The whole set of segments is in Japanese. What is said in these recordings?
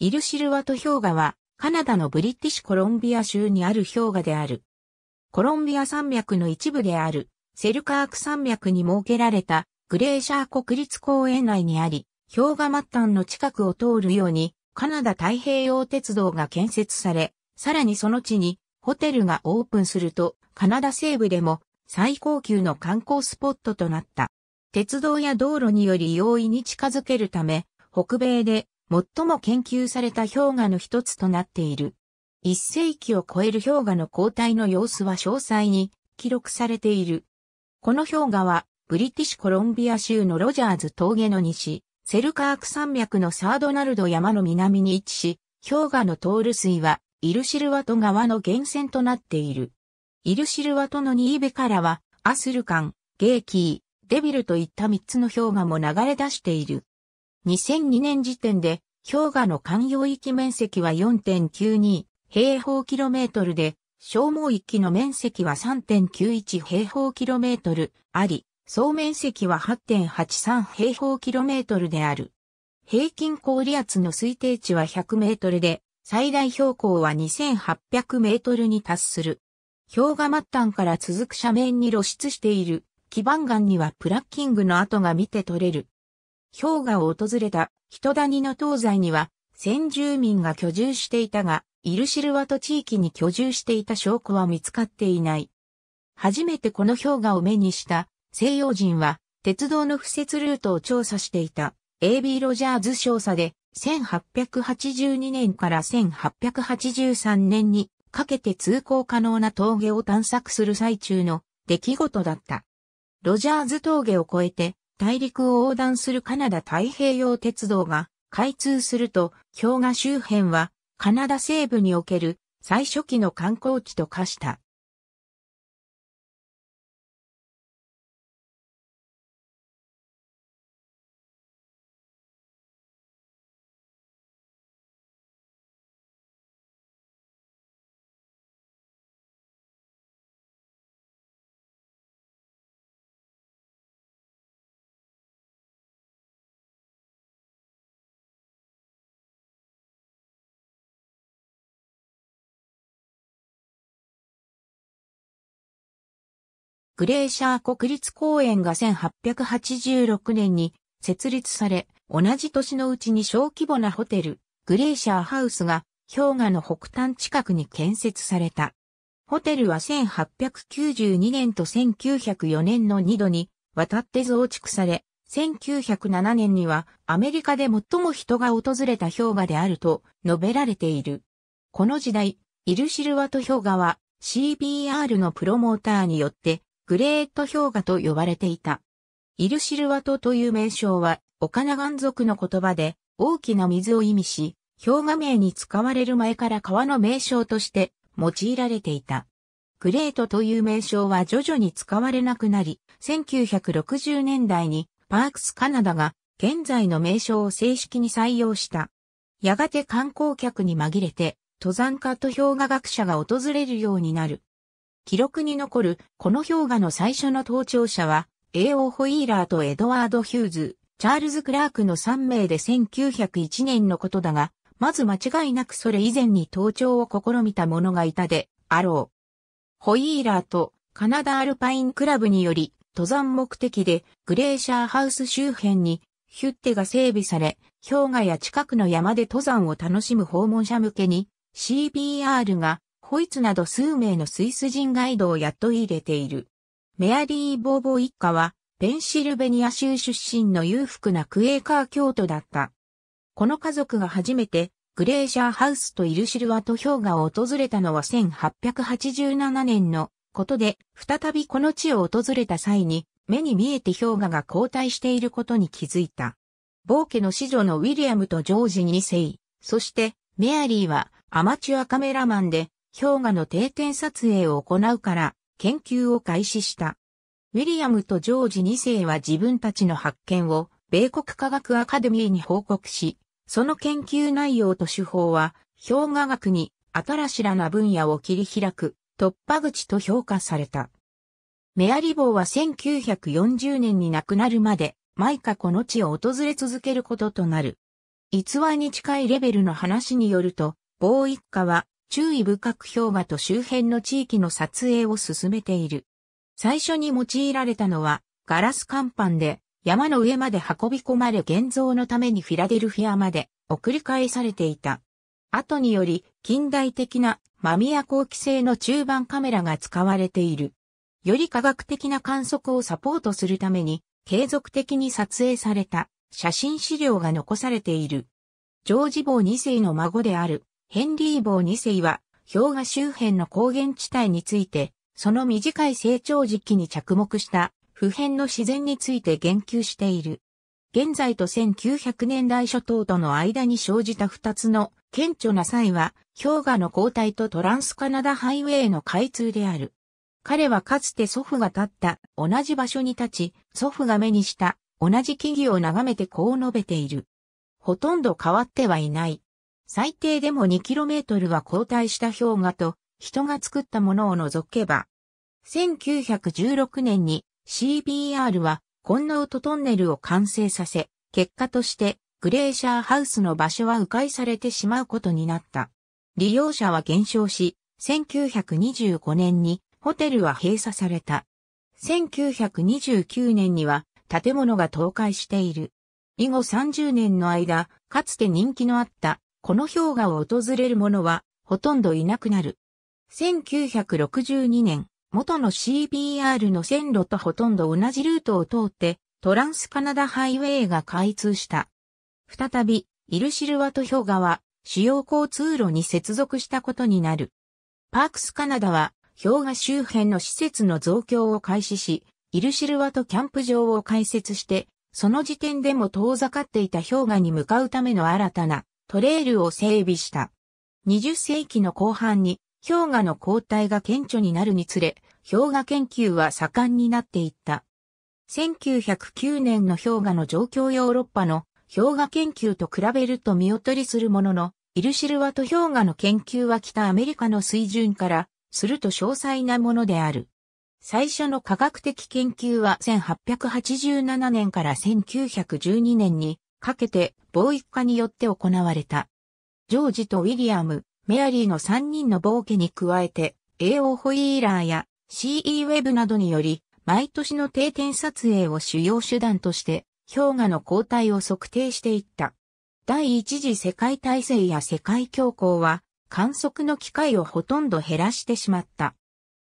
イルシルワト氷河は、カナダのブリティッシュコロンビア州にある氷河である。コロンビア山脈の一部である、セルカーク山脈に設けられた、グレーシャー国立公園内にあり、氷河末端の近くを通るように、カナダ太平洋鉄道が建設され、さらにその地に、ホテルがオープンすると、カナダ西部でも、最高級の観光スポットとなった。鉄道や道路により容易に近づけるため、北米で最も研究された氷河の一つとなっている。一世紀を超える氷河の交代の様子は詳細に記録されている。この氷河は、ブリティッシュコロンビア州のロジャーズ峠の西、セルカーク山脈のサードナルド山の南に位置し、氷河の通る水は、イルシルワト川の源泉となっている。イルシルワトのニーベからは、アスルカン、ゲーキー、デビルといった三つの氷河も流れ出している。2002年時点で、氷河の環洋域面積は4.92平方キロメートルで、消耗域の面積は3.91平方キロメートルあり、総面積は8.83平方キロメートルである。平均氷圧の推定値は100メートルで、最大標高は2800メートルに達する。氷河末端から続く斜面に露出している基盤岩にはプラッキングの跡が見て取れる。氷河を訪れた人谷の東西には先住民が居住していたが、イルシルワト地域に居住していた証拠は見つかっていない。初めてこの氷河を目にした西洋人は鉄道の敷設ルートを調査していた AB ロジャーズ少佐で1882年から1883年にかけて通行可能な峠を探索する最中の出来事だった。ロジャーズ峠を越えて大陸を横断するカナダ太平洋鉄道が開通すると、氷河周辺はカナダ西部における最初期の観光地と化した。グレーシャー国立公園が1886年に設立され、同じ年のうちに小規模なホテル、グレーシャーハウスが氷河の北端近くに建設された。ホテルは1892年と1904年の2度にわたって増築され、1907年にはアメリカで最も人が訪れた氷河であると述べられている。この時代、イルシルワト氷河は CBR のプロモーターによってグレート氷河と呼ばれていた。イルシルワトという名称は、オカナガン族の言葉で、大きな水を意味し、氷河名に使われる前から川の名称として用いられていた。グレートという名称は徐々に使われなくなり、1960年代にパークスカナダが現在の名称を正式に採用した。やがて観光客に紛れて、登山家と氷河学者が訪れるようになる。記録に残るこの氷河の最初の登頂者は、A.O. ホイーラーとエドワード・ヒューズ、チャールズ・クラークの3名で1901年のことだが、まず間違いなくそれ以前に登頂を試みた者がいたで、あろう。ホイーラーとカナダアルパインクラブにより、登山目的でグレーシャーハウス周辺にヒュッテが整備され、氷河や近くの山で登山を楽しむ訪問者向けに CBR がホイツなど数名のスイス人ガイドを雇い入れている。メアリー・ボーボー一家は、ペンシルベニア州出身の裕福なクエーカー教徒だった。この家族が初めて、グレーシャーハウスとイルシルワト氷河を訪れたのは1887年のことで、再びこの地を訪れた際に、目に見えて氷河が後退していることに気づいた。暴家の子女のウィリアムとジョージ2世、そしてメアリーはアマチュアカメラマンで氷河の定点撮影を行うから研究を開始した。ウィリアムとジョージ2世は自分たちの発見を米国科学アカデミーに報告し、その研究内容と手法は氷河学に新しらな分野を切り開く突破口と評価された。メアリボーは1940年に亡くなるまで毎回この地を訪れ続けることとなる。逸話に近いレベルの話によると、ボー一家は注意深く氷河と周辺の地域の撮影を進めている。最初に用いられたのはガラス乾板で山の上まで運び込まれ現像のためにフィラデルフィアまで送り返されていた。後により近代的なマミヤ後期製の中盤カメラが使われている。より科学的な観測をサポートするために継続的に撮影された写真資料が残されている。ジョージ・ボー2世の孫であるヘンリー坊二世は、氷河周辺の高原地帯について、その短い成長時期に着目した普遍の自然について言及している。現在と1900年代初頭との間に生じた二つの顕著な際は、氷河の交代とトランスカナダハイウェイの開通である。彼はかつて祖父が立った同じ場所に立ち、祖父が目にした同じ木々を眺めてこう述べている。ほとんど変わってはいない。最低でも 2km は後退した氷河と人が作ったものを除けば、1916年に CBR はコンノウトトンネルを完成させ、結果としてグレーシャーハウスの場所は迂回されてしまうことになった。利用者は減少し、1925年にホテルは閉鎖された。1929年には建物が倒壊している。以後30年の間、かつて人気のあったこの氷河を訪れる者はほとんどいなくなる。1962年、元の CBR の線路とほとんど同じルートを通ってトランスカナダハイウェイが開通した。再び、イルシルワと氷河は主要交通路に接続したことになる。パークスカナダは氷河周辺の施設の増強を開始し、イルシルワとキャンプ場を開設して、その時点でも遠ざかっていた氷河に向かうための新たなトレイルを整備した。20世紀の後半に氷河の交代が顕著になるにつれ、氷河研究は盛んになっていった。1909年の氷河の状況ヨーロッパの氷河研究と比べると見劣りするものの、イルシルワと氷河の研究は北アメリカの水準からすると詳細なものである。最初の科学的研究は1887年から1912年にかけて貿易化によって行われた。ジョージとウィリアム、メアリーの3人の冒険に加えて、AO ホイーラーや CE ウェブなどにより、毎年の定点撮影を主要手段として、氷河の交代を測定していった。第一次世界大戦や世界恐慌は、観測の機会をほとんど減らしてしまった。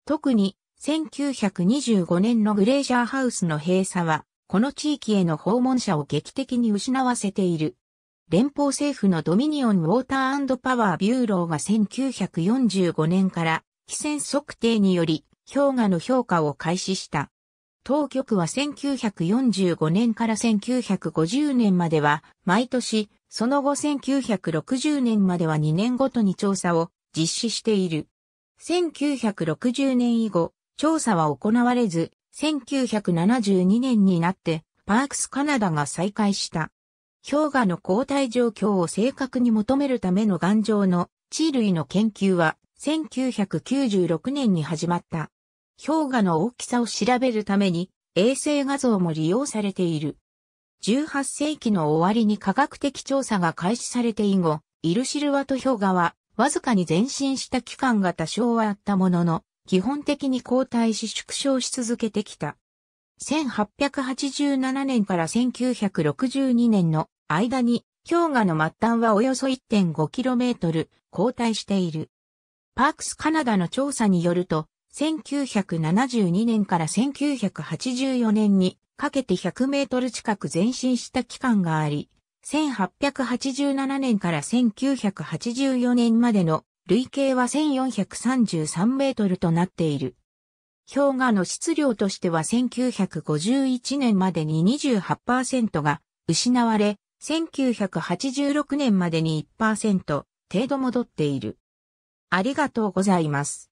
特に、1925年のグレージャーハウスの閉鎖は、この地域への訪問者を劇的に失わせている。連邦政府のドミニオンウォーターパワービューローが1945年から気仙測定により氷河の評価を開始した。当局は1945年から1950年までは毎年、その後1960年までは2年ごとに調査を実施している。1960年以後、調査は行われず、1972年になってパークスカナダが再開した。氷河の交代状況を正確に求めるための頑丈の地類の研究は1996年に始まった。氷河の大きさを調べるために衛星画像も利用されている。18世紀の終わりに科学的調査が開始されて以後、イルシルワと氷河はわずかに前進した期間が多少はあったものの、基本的に後退し縮小し続けてきた。1887年から1962年の間に氷河の末端はおよそ 1.5km 後退している。パークスカナダの調査によると、1972年から1984年にかけて100メートル近く前進した期間があり、1887年から1984年までの累計は1433メートルとなっている。氷河の質量としては1951年までに28%が失われ、1986年までに1%程度戻っている。ありがとうございます。